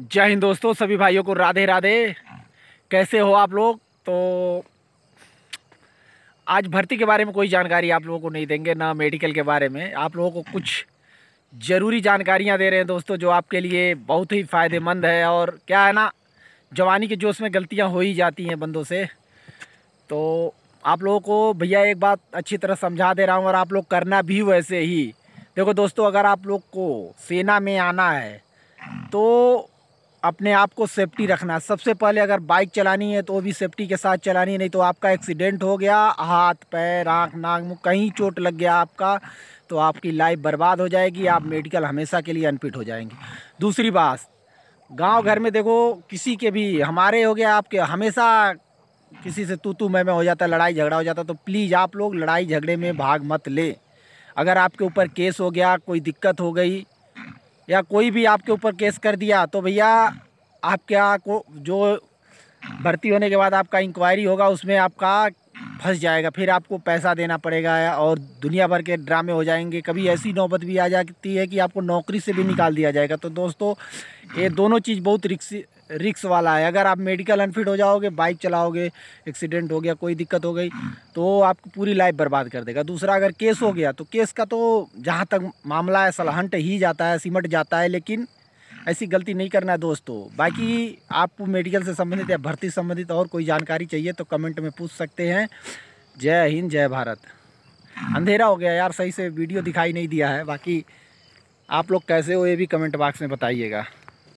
जय हिंद दोस्तों सभी भाइयों को राधे राधे कैसे हो आप लोग तो आज भर्ती के बारे में कोई जानकारी आप लोगों को नहीं देंगे ना मेडिकल के बारे में आप लोगों को कुछ ज़रूरी जानकारियां दे रहे हैं दोस्तों जो आपके लिए बहुत ही फ़ायदेमंद है और क्या है ना जवानी के जोश में गलतियां हो ही जाती हैं बंदों से तो आप लोगों को भैया एक बात अच्छी तरह समझा दे रहा हूँ और आप लोग करना भी वैसे ही देखो दोस्तों अगर आप लोग को सेना में आना है तो अपने आप को सेफ्टी हाँ। रखना सबसे पहले अगर बाइक चलानी है तो भी सेफ्टी के साथ चलानी है नहीं तो आपका एक्सीडेंट हो गया हाथ पैर आँख नाक मुँह कहीं चोट लग गया आपका तो आपकी लाइफ बर्बाद हो जाएगी आप मेडिकल हाँ। हमेशा के लिए अनफिट हो जाएंगे दूसरी बात गांव घर में देखो किसी के भी हमारे हो गया आपके हमेशा किसी से तू तू मैं मैं हो जाता लड़ाई झगड़ा हो जाता तो प्लीज़ आप लोग लड़ाई झगड़े में भाग मत ले अगर आपके ऊपर केस हो गया कोई दिक्कत हो गई या कोई भी आपके ऊपर केस कर दिया तो भैया आपका को जो भर्ती होने के बाद आपका इंक्वायरी होगा उसमें आपका फंस जाएगा फिर आपको पैसा देना पड़ेगा और दुनिया भर के ड्रामे हो जाएंगे कभी ऐसी नौबत भी आ जाती है कि आपको नौकरी से भी निकाल दिया जाएगा तो दोस्तों ये दोनों चीज़ बहुत रिक्स रिक्स वाला है अगर आप मेडिकल अनफिट हो जाओगे बाइक चलाओगे एक्सीडेंट हो गया कोई दिक्कत हो गई तो आपकी पूरी लाइफ बर्बाद कर देगा दूसरा अगर केस हो गया तो केस का तो जहाँ तक मामला है सलहंट ही जाता है सिमट जाता है लेकिन ऐसी गलती नहीं करना है दोस्तों बाकी आपको मेडिकल से संबंधित या भर्ती संबंधित और कोई जानकारी चाहिए तो कमेंट में पूछ सकते हैं जय हिंद जय भारत अंधेरा हो गया यार सही से वीडियो दिखाई नहीं दिया है बाकी आप लोग कैसे हो ये भी कमेंट बॉक्स में बताइएगा